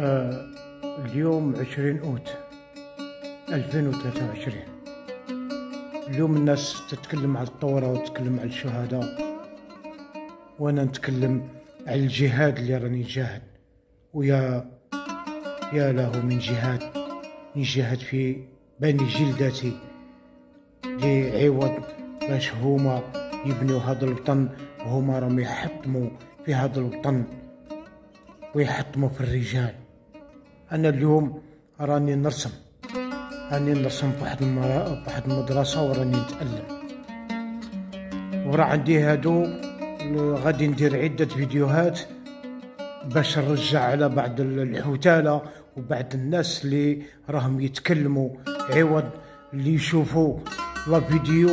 آه، اليوم عشرين أوت ألفين وعشرين اليوم الناس تتكلم على الثورة وتتكلم على الشهداء وأنا نتكلم على الجهاد اللي راني جاهد ويا يا له من جهاد نجاهد في بني جلدتي لعوض باش هما يبنوا هذا الوطن وهما راهم يحطموا في هذا الوطن ويحطموا في الرجال انا اليوم راني نرسم راني نرسم بواحد المرا... بواحد المدرسه وراني نتالم ورا عندي هادو غادي ندير عده فيديوهات باش نرجع على بعض الحتاله وبعض الناس اللي راهم يتكلموا عوض اللي يشوفوا لا فيديو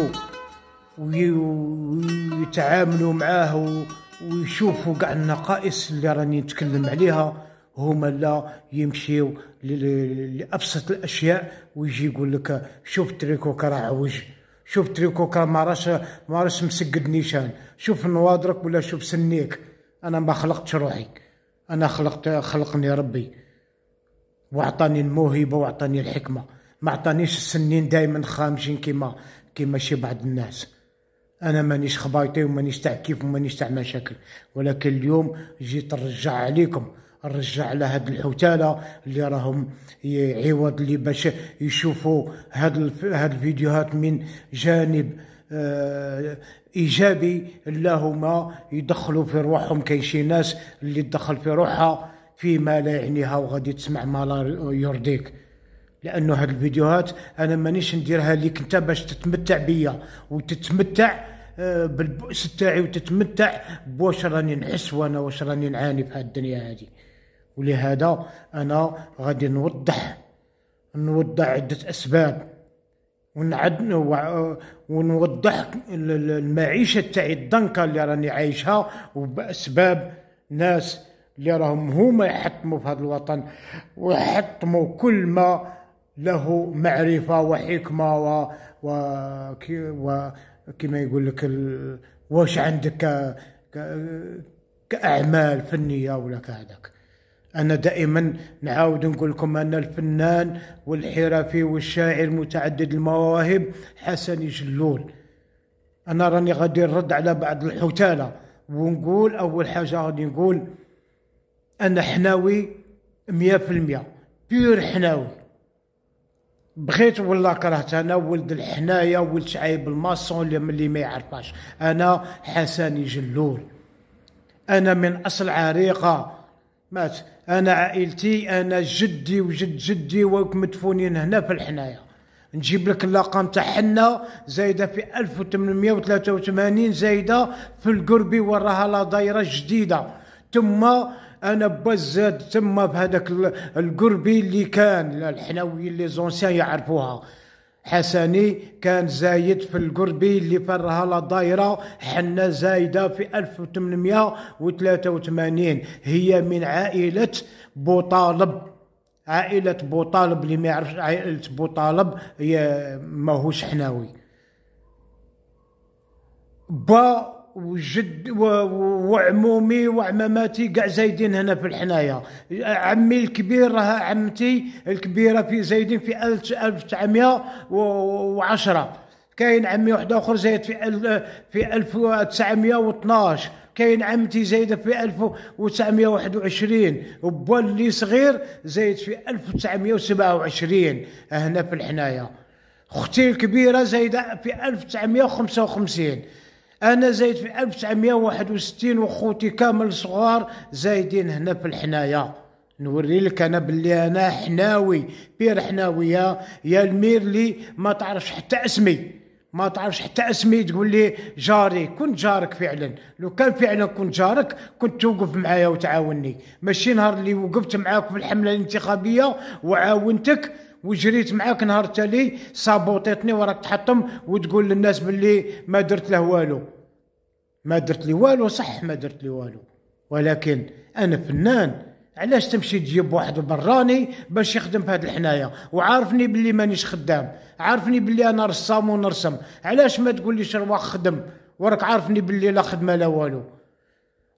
ويتعاملوا معاه ويشوفوا كاع النقائص اللي راني نتكلم عليها هما لا يمشيو لابسط الاشياء ويجي يقول لك شوف تريكو راه عوج شوف تريكو راه ما راش ما راش مسقد نيشان شوف نواضرك ولا شوف سنيك انا ما خلقتش روحي انا خلقت خلقني ربي واعطاني الموهبه واعطاني الحكمه ما عطانيش السنين دائما خامجين كيما كيما شي بعض الناس انا مانيش خبايطي ومانيش تاع كيف ومانيش تاع مشاكل ولكن اليوم جيت نرجع عليكم نرجع لهاد الحتاله اللي راهم عوض اللي باش يشوفوا هاد هاد الفيديوهات من جانب آه ايجابي لا هما يدخلوا في روحهم كاين شي ناس اللي تدخل في روحها فيما لا يعنيها وغادي تسمع ما لا يرضيك لانه هاد الفيديوهات انا مانيش نديرها ليك انت باش تتمتع بيا وتتمتع آه، بالبؤس تاعي وتتمتع بواش راني نحس وانا واش راني نعاني في هاد الدنيا هادي ولهذا انا غادي نوضح نوضح عده اسباب ونعد ونوضح المعيشه تاعي الضنكه اللي راني عايشها وباسباب ناس اللي راهم هما يحطموا في هذا الوطن ويحطموا كل ما له معرفه وحكمه و, و... وكما يقول لك ال... واش عندك ك... ك... كاعمال فنيه ولا كهذاك أنا دائما نعاود نقول لكم أن الفنان والحرفي والشاعر متعدد المواهب حسن جلول أنا راني غادي نرد على بعض الحتالة ونقول أول حاجة غادي نقول أنا حناوي مية في المية بيور حناوي بغيت ولا كرهت انا ولد الحنايا ولد شعيب الماسون اللي ما يعرفاش انا حسن جلول انا من اصل عريقه مات انا عائلتي انا جدي وجد جدي وك مدفونين هنا في الحنايا نجيب لك اللقام تاع حنا زايده في 1883 زايده في القربي وراها لا دايره جديده تما انا بزاد تما هذاك القربي اللي كان الحناويين لي زونسيان يعرفوها حسني كان زايد في القربي اللي فرها لا دايره حنا زايده في 1883 هي من عائله بوطالب عائله بوطالب اللي ما يعرفش عائله بوطالب هي ماهوش حناوي با وجد وعمومي وعماماتي كاع زايدين هنا في الحنايا عمي الكبير راه عمتي الكبيره في زايدين في 1910 كاين عمي واحد اخر زايد في في 1912 كاين عمتي زايده في 1921 وبولي اللي صغير زايد في 1927 هنا في الحنايا اختي الكبيره زايده في 1955 انا زايد في 1961 وخوتي كامل صغار زايدين هنا في الحنايا نوري لك انا باللي انا حناوي بير حناويه يا المير لي ما تعرفش حتى اسمي ما تعرفش حتى اسمي تقول لي جاري كنت جارك فعلا لو كان فعلا كنت جارك كنت توقف معايا وتعاوني ماشي نهار اللي وقفت معاك في الحمله الانتخابيه وعاونتك وجريت معاك نهار تالي صابوطيتني وراك تحطم وتقول للناس باللي ما درت له والو ما درت لي والو صح ما درت لي والو ولكن انا فنان علاش تمشي تجيب واحد براني باش يخدم في هاد الحنايه وعارفني باللي مانيش خدام عارفني باللي انا رسام ونرسم علاش ما تقوليش رواح خدم وراك عارفني باللي لا خدمه لا والو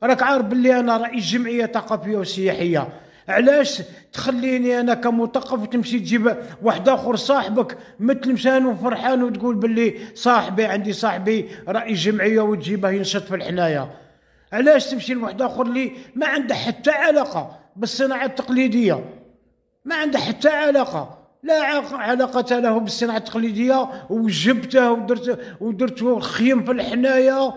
راك عارف باللي انا رئيس جمعيه ثقافيه وسياحيه علاش تخليني انا كمثقف تمشي تجيب واحد اخر صاحبك متلمسان وفرحان وتقول باللي صاحبي عندي صاحبي رئيس جمعيه وتجيبه ينشط في الحنايه علاش تمشي لواحد اخر اللي ما عنده حتى علاقه بالصناعه التقليديه ما عنده حتى علاقه لا علاقة له بالصناعة التقليدية وجبته ودرت ودرت خيم في الحناية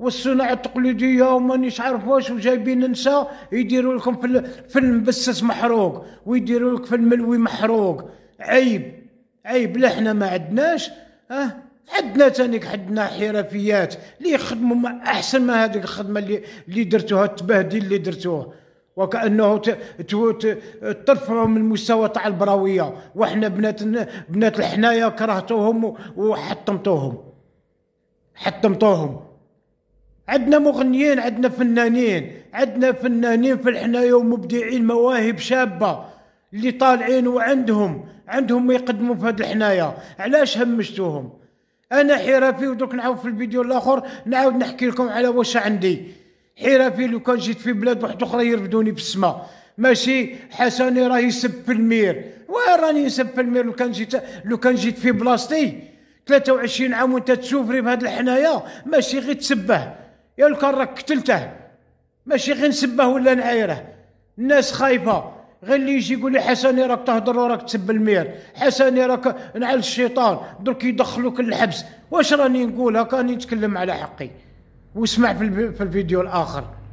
والصناعة التقليدية ومانيش عارف واش وجايبين نساء يديروا لكم في في المبسس محروق ويديروا لك في الملوي محروق عيب عيب لا حنا ما عندناش اه عندنا تانيك عندنا حرفيات اللي يخدموا احسن ما هذيك الخدمه اللي اللي درتوها التبهديل اللي درتوه وكانه ترفعوا من المستوى تاع البراويه وحنا بنات بنات الحنايا كرهتوهم وحطمتوهم حطمتوهم عندنا مغنيين عندنا فنانين عندنا فنانين في الحنايا ومبدعين مواهب شابه اللي طالعين وعندهم عندهم ما يقدموا في هذه الحنايا علاش همشتوهم انا حرفي ودوك نعاود في الفيديو الاخر نعاود نحكي لكم على واش عندي حرفي لو كان جيت في بلاد واحد اخرى يرفدوني في السماء ماشي حسني راه يسب في المير وين راني نسب في المير لو كان جيت لو كان جيت في بلاصتي 23 عام وانت تسوفري بهاد الحنايا ماشي غير تسبه يا لو كان راك قتلته ماشي غير نسبه ولا نعايره الناس خايفه غير اللي يجي يقول لي حسني راك تهضر وراك تسب المير حسني راك نعل الشيطان درك يدخلوك للحبس واش راني نقول هكا راني نتكلم على حقي واسمع في الفيديو الاخر